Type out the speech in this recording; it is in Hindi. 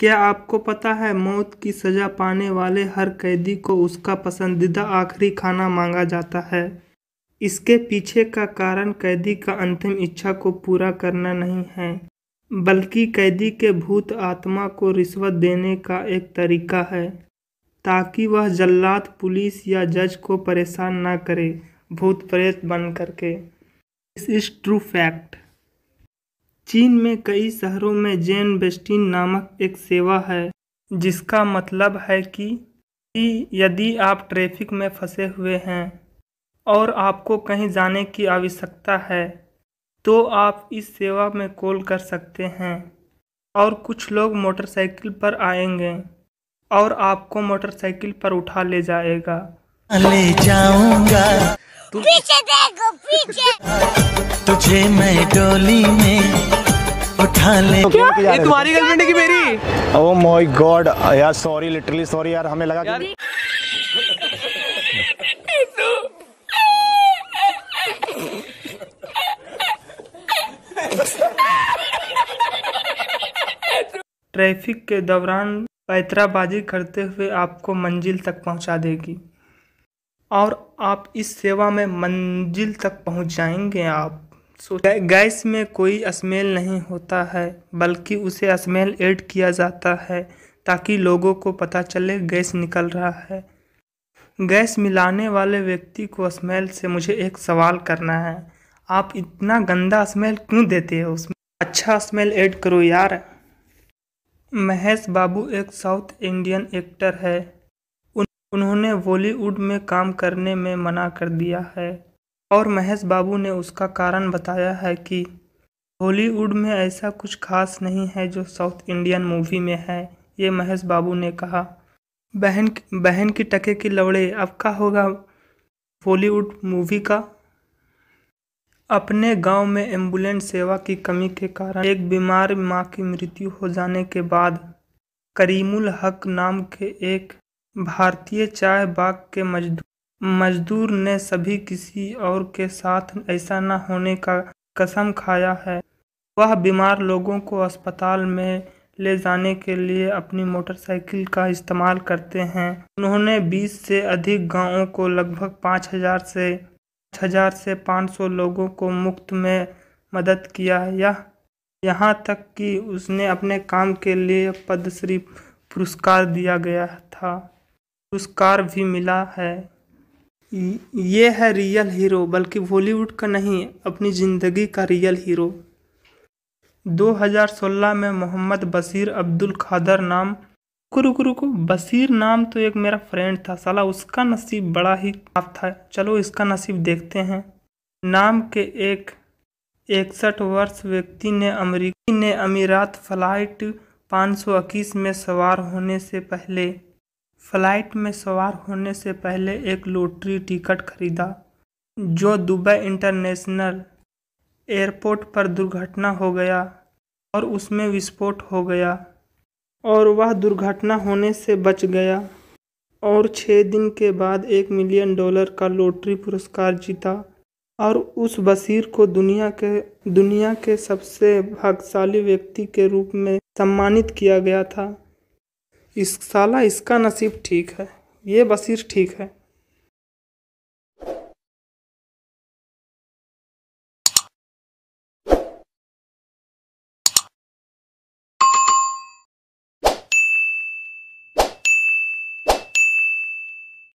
क्या आपको पता है मौत की सजा पाने वाले हर कैदी को उसका पसंदीदा आखिरी खाना मांगा जाता है इसके पीछे का कारण कैदी का अंतिम इच्छा को पूरा करना नहीं है बल्कि कैदी के भूत आत्मा को रिश्वत देने का एक तरीका है ताकि वह जल्लाद पुलिस या जज को परेशान ना करे भूत प्रेत बन करके दिस इज़ ट्रू फैक्ट चीन में कई शहरों में जेन बेस्टिन नामक एक सेवा है जिसका मतलब है कि यदि आप ट्रैफिक में फंसे हुए हैं और आपको कहीं जाने की आवश्यकता है तो आप इस सेवा में कॉल कर सकते हैं और कुछ लोग मोटरसाइकिल पर आएंगे और आपको मोटरसाइकिल पर उठा ले जाएगा ले जाऊंगा पीछे देखो पीछे तुझे मैं डोली में उठा ले तो क्या? ये तुम्हारी गर्लफ्रेंड की मेरी ओह माय गॉड यार सॉरी लिटरली सॉरी यार हमें लगा यार। ट्रैफिक के दौरान पैतराबाजी करते हुए आपको मंजिल तक पहुंचा देगी और आप इस सेवा में मंजिल तक पहुंच जाएंगे आप गैस में कोई स्मेल नहीं होता है बल्कि उसे स्मेल ऐड किया जाता है ताकि लोगों को पता चले गैस निकल रहा है गैस मिलाने वाले व्यक्ति को स्मेल से मुझे एक सवाल करना है आप इतना गंदा स्मेल क्यों देते हो उसमें अच्छा स्मेल ऐड करो यार महेश बाबू एक साउथ इंडियन एक्टर है उन्होंने बॉलीवुड में काम करने में मना कर दिया है और महेश बाबू ने उसका कारण बताया है कि हॉलीवुड में ऐसा कुछ खास नहीं है जो साउथ इंडियन मूवी में है ये महेश बाबू ने कहा बहन बहन की टके की लवड़े अब का होगा बॉलीवुड मूवी का अपने गांव में एम्बुलेंस सेवा की कमी के कारण एक बीमार मां की मृत्यु हो जाने के बाद करीमुल हक नाम के एक भारतीय चाय बाग के मजदूर मजदूर ने सभी किसी और के साथ ऐसा न होने का कसम खाया है वह बीमार लोगों को अस्पताल में ले जाने के लिए अपनी मोटरसाइकिल का इस्तेमाल करते हैं उन्होंने 20 से अधिक गांवों को लगभग 5000 से हजार से 500 लोगों को मुफ्त में मदद किया यह यहाँ तक कि उसने अपने काम के लिए पद्मश्री पुरस्कार दिया गया था पुरस्कार भी मिला है ये है रियल हीरो बल्कि बॉलीवुड का नहीं अपनी ज़िंदगी का रियल हीरो 2016 में मोहम्मद बशीर अब्दुल खादर नाम कुरु कुरु को बशीर नाम तो एक मेरा फ्रेंड था साला उसका नसीब बड़ा ही खराब था चलो इसका नसीब देखते हैं नाम के एक इकसठ वर्ष व्यक्ति ने अमरीकी ने अमीरात फ्लाइट पाँच में सवार होने से पहले फ्लाइट में सवार होने से पहले एक लॉटरी टिकट खरीदा जो दुबई इंटरनेशनल एयरपोर्ट पर दुर्घटना हो गया और उसमें विस्फोट हो गया और वह दुर्घटना होने से बच गया और छः दिन के बाद एक मिलियन डॉलर का लॉटरी पुरस्कार जीता और उस बशीर को दुनिया के दुनिया के सबसे भाग्यशाली व्यक्ति के रूप में सम्मानित किया गया था इस साला इसका नसीब ठीक है ये बसीर ठीक है